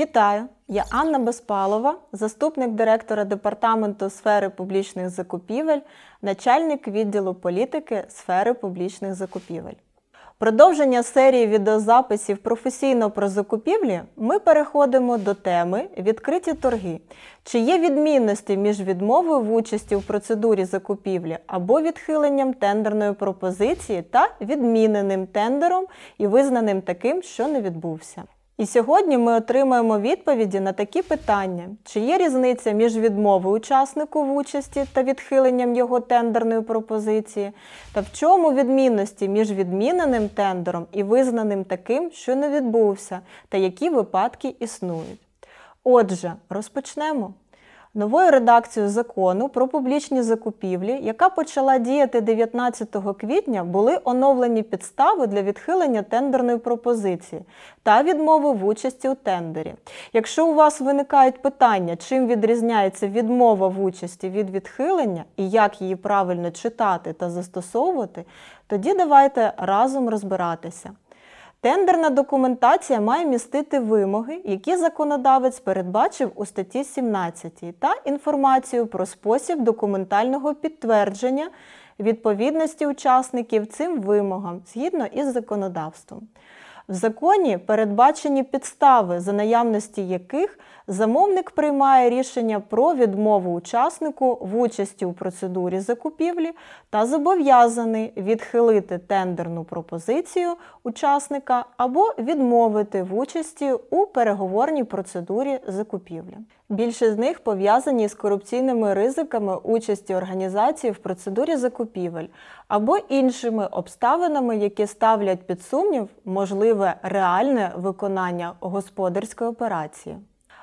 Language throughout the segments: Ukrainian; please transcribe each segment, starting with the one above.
Вітаю, я Анна Безпалова, заступник директора департаменту сфери публічних закупівель, начальник відділу політики сфери публічних закупівель. Продовження серії відеозаписів професійно про закупівлі ми переходимо до теми відкриті торги, чи є відмінності між відмовою в участі в процедурі закупівлі або відхиленням тендерної пропозиції та відміненим тендером і визнаним таким, що не відбувся. І сьогодні ми отримаємо відповіді на такі питання: чи є різниця між відмовою учаснику в участі та відхиленням його тендерної пропозиції, та в чому відмінності між відміненим тендером і визнаним таким, що не відбувся, та які випадки існують? Отже, розпочнемо новою редакцією закону про публічні закупівлі, яка почала діяти 19 квітня, були оновлені підстави для відхилення тендерної пропозиції та відмови в участі у тендері. Якщо у вас виникають питання, чим відрізняється відмова в участі від відхилення і як її правильно читати та застосовувати, тоді давайте разом розбиратися. Тендерна документація має містити вимоги, які законодавець передбачив у статті 17 та інформацію про спосіб документального підтвердження відповідності учасників цим вимогам згідно із законодавством. В законі передбачені підстави, за наявності яких замовник приймає рішення про відмову учаснику в участі у процедурі закупівлі та зобов'язаний відхилити тендерну пропозицію учасника або відмовити в участі у переговорній процедурі закупівлі. Більше з них пов'язані з корупційними ризиками участі організації в процедурі закупівель або іншими обставинами, які ставлять під сумнів можливе реальне виконання господарської операції.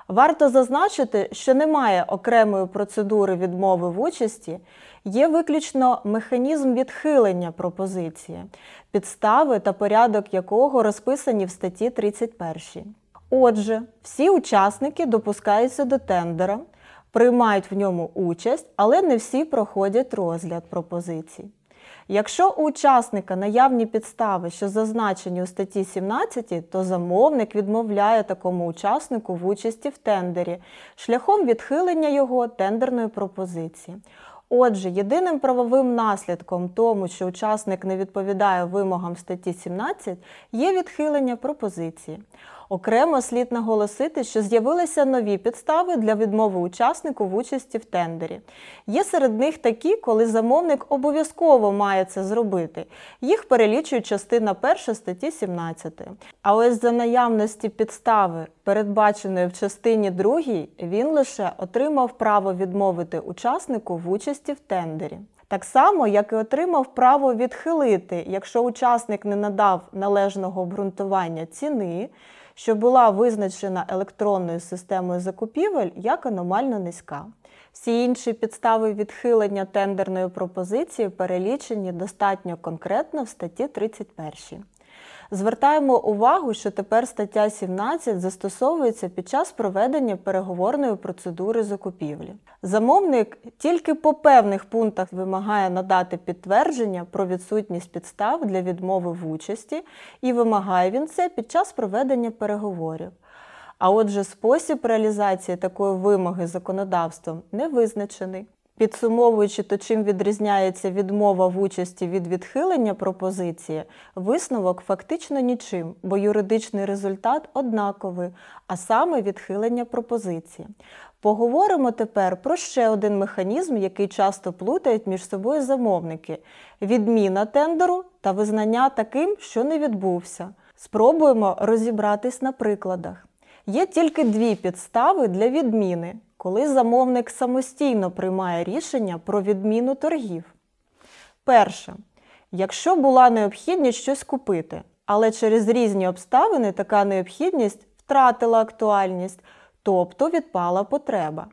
Варто зазначити, що немає окремої процедури відмови в участі, є виключно механізм відхилення пропозиції, підстави та порядок якого розписані в статті 31. Отже, всі учасники допускаються до тендера, приймають в ньому участь, але не всі проходять розгляд пропозицій. Якщо у учасника наявні підстави, що зазначені у статті 17, то замовник відмовляє такому учаснику в участі в тендері шляхом відхилення його тендерної пропозиції. Отже, єдиним правовим наслідком тому, що учасник не відповідає вимогам статті 17, є відхилення пропозиції. Окремо слід наголосити, що з'явилися нові підстави для відмови учаснику в участі в тендері. Є серед них такі, коли замовник обов'язково має це зробити. Їх перелічує частина 1 статті 17. А ось за наявності підстави, передбаченої в частині 2, він лише отримав право відмовити учаснику в участі в тендері. Так само, як і отримав право відхилити, якщо учасник не надав належного обґрунтування ціни, що була визначена електронною системою закупівель як аномально низька. Всі інші підстави відхилення тендерної пропозиції перелічені достатньо конкретно в статті 31. Звертаємо увагу, що тепер стаття 17 застосовується під час проведення переговорної процедури закупівлі. Замовник тільки по певних пунктах вимагає надати підтвердження про відсутність підстав для відмови в участі і вимагає він це під час проведення переговорів. А отже, спосіб реалізації такої вимоги законодавством не визначений. Підсумовуючи, то чим відрізняється відмова в участі від відхилення пропозиції, висновок фактично нічим, бо юридичний результат однаковий, а саме відхилення пропозиції. Поговоримо тепер про ще один механізм, який часто плутають між собою замовники відміна тендеру та визнання таким, що не відбувся. Спробуємо розібратись на прикладах. Є тільки дві підстави для відміни, коли замовник самостійно приймає рішення про відміну торгів. Перше. Якщо була необхідність щось купити, але через різні обставини така необхідність втратила актуальність, тобто відпала потреба.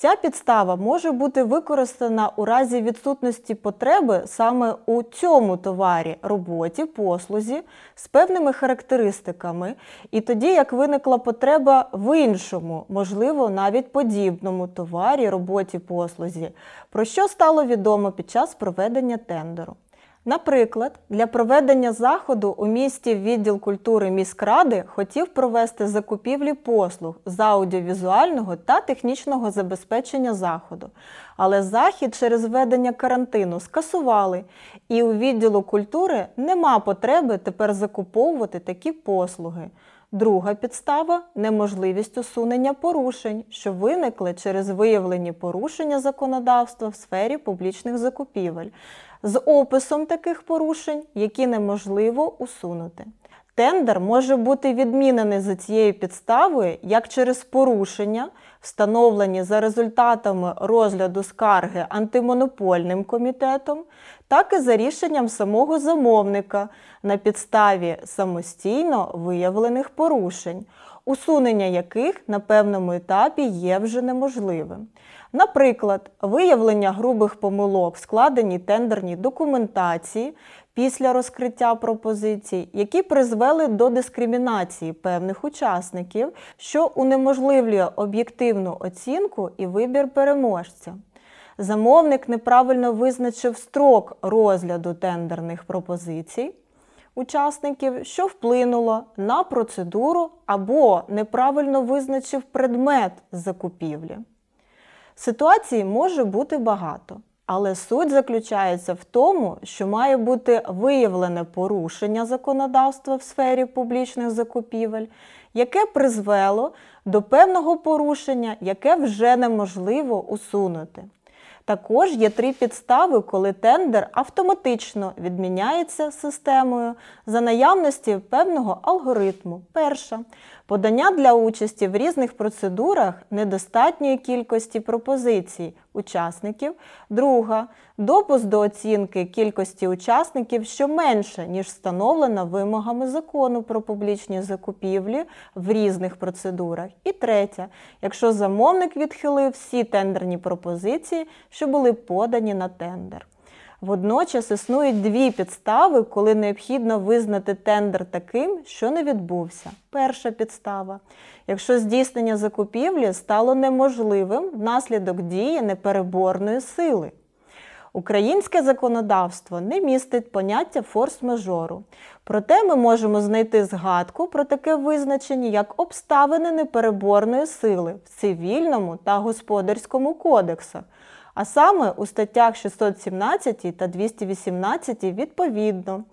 Ця підстава може бути використана у разі відсутності потреби саме у цьому товарі, роботі, послузі з певними характеристиками, і тоді як виникла потреба в іншому, можливо, навіть подібному товарі, роботі, послузі, про що стало відомо під час проведення тендеру. Наприклад, для проведення заходу у місті відділ культури міськради хотів провести закупівлі послуг з аудіовізуального та технічного забезпечення заходу. Але захід через введення карантину скасували, і у відділу культури нема потреби тепер закуповувати такі послуги. Друга підстава неможливість усунення порушень, що виникли через виявлені порушення законодавства в сфері публічних закупівель, з описом таких порушень, які неможливо усунути. Тендер може бути відмінений за цією підставою як через порушення, встановлені за результатами розгляду скарги антимонопольним комітетом, так і за рішенням самого замовника на підставі самостійно виявлених порушень, усунення яких на певному етапі є вже неможливим. Наприклад, виявлення грубих помилок в складеній тендерній документації після розкриття пропозицій, які призвели до дискримінації певних учасників, що унеможливлює об'єктивну оцінку і вибір переможця. Замовник неправильно визначив строк розгляду тендерних пропозицій учасників, що вплинуло на процедуру або неправильно визначив предмет закупівлі. Ситуацій може бути багато. Але суть заключається в тому, що має бути виявлене порушення законодавства в сфері публічних закупівель, яке призвело до певного порушення, яке вже неможливо усунути. Також є три підстави, коли тендер автоматично відміняється системою за наявності певного алгоритму. Перша Подання для участі в різних процедурах недостатньої кількості пропозицій учасників. Друга допуск до оцінки кількості учасників, що менше, ніж встановлено вимогами закону про публічні закупівлі в різних процедурах. І третя, якщо замовник відхилив всі тендерні пропозиції, що були подані на тендер. Водночас існують дві підстави, коли необхідно визнати тендер таким, що не відбувся. Перша підстава. Якщо здійснення закупівлі стало неможливим внаслідок дії непереборної сили. Українське законодавство не містить поняття форс-мажору. Проте ми можемо знайти згадку про таке визначення як обставини непереборної сили в цивільному та господарському кодексах а саме у статтях 617 та 218 відповідно.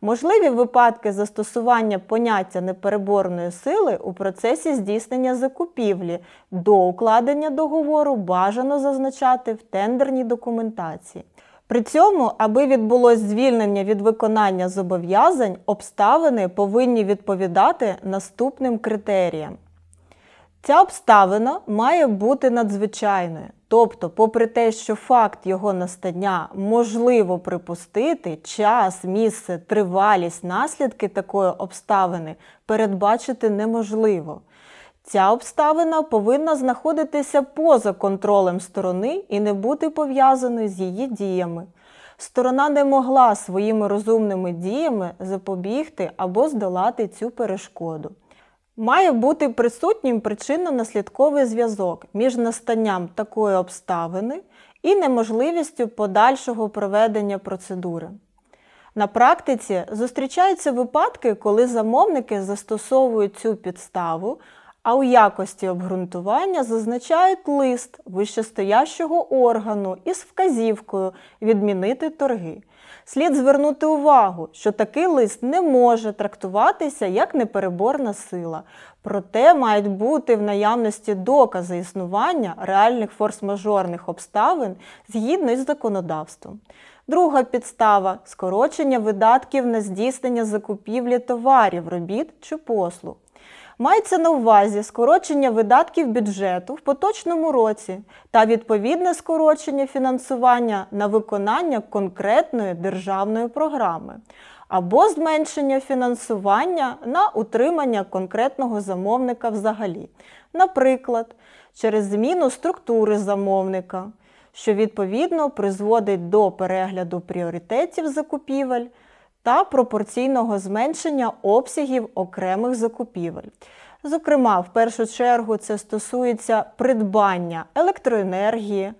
Можливі випадки застосування поняття непереборної сили у процесі здійснення закупівлі до укладення договору бажано зазначати в тендерній документації. При цьому, аби відбулось звільнення від виконання зобов'язань, обставини повинні відповідати наступним критеріям. Ця обставина має бути надзвичайною. Тобто, попри те, що факт його настання можливо припустити, час, місце, тривалість, наслідки такої обставини передбачити неможливо. Ця обставина повинна знаходитися поза контролем сторони і не бути пов'язаною з її діями. Сторона не могла своїми розумними діями запобігти або здолати цю перешкоду. Має бути присутнім причинно-наслідковий зв'язок між настанням такої обставини і неможливістю подальшого проведення процедури. На практиці зустрічаються випадки, коли замовники застосовують цю підставу, а у якості обґрунтування зазначають лист вищестоящого органу із вказівкою відмінити торги. Слід звернути увагу, що такий лист не може трактуватися як непереборна сила. Проте мають бути в наявності докази існування реальних форс-мажорних обставин згідно із законодавством. Друга підстава скорочення видатків на здійснення закупівлі товарів, робіт чи послуг. Мається на увазі скорочення видатків бюджету в поточному році та відповідне скорочення фінансування на виконання конкретної державної програми або зменшення фінансування на утримання конкретного замовника взагалі, наприклад, через зміну структури замовника, що відповідно призводить до перегляду пріоритетів закупівель та пропорційного зменшення обсягів окремих закупівель. Зокрема, в першу чергу це стосується придбання електроенергії,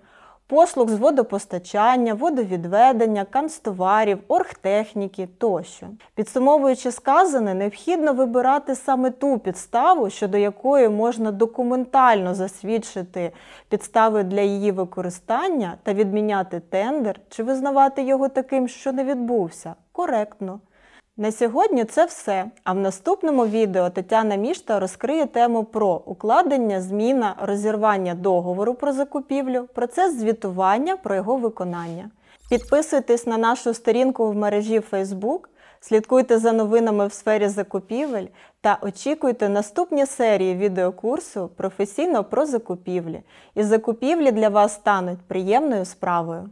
послуг з водопостачання, водовідведення, канцтоварів, оргтехніки тощо. Підсумовуючи сказане, необхідно вибирати саме ту підставу, щодо якої можна документально засвідчити підстави для її використання та відміняти тендер чи визнавати його таким, що не відбувся, коректно. На сьогодні це все. А в наступному відео Тетяна Мішта розкриє тему про укладення, зміна, розірвання договору про закупівлю, процес звітування про його виконання. Підписуйтесь на нашу сторінку в мережі Facebook, слідкуйте за новинами в сфері закупівель та очікуйте наступні серії відеокурсу професійно про закупівлі. І закупівлі для вас стануть приємною справою.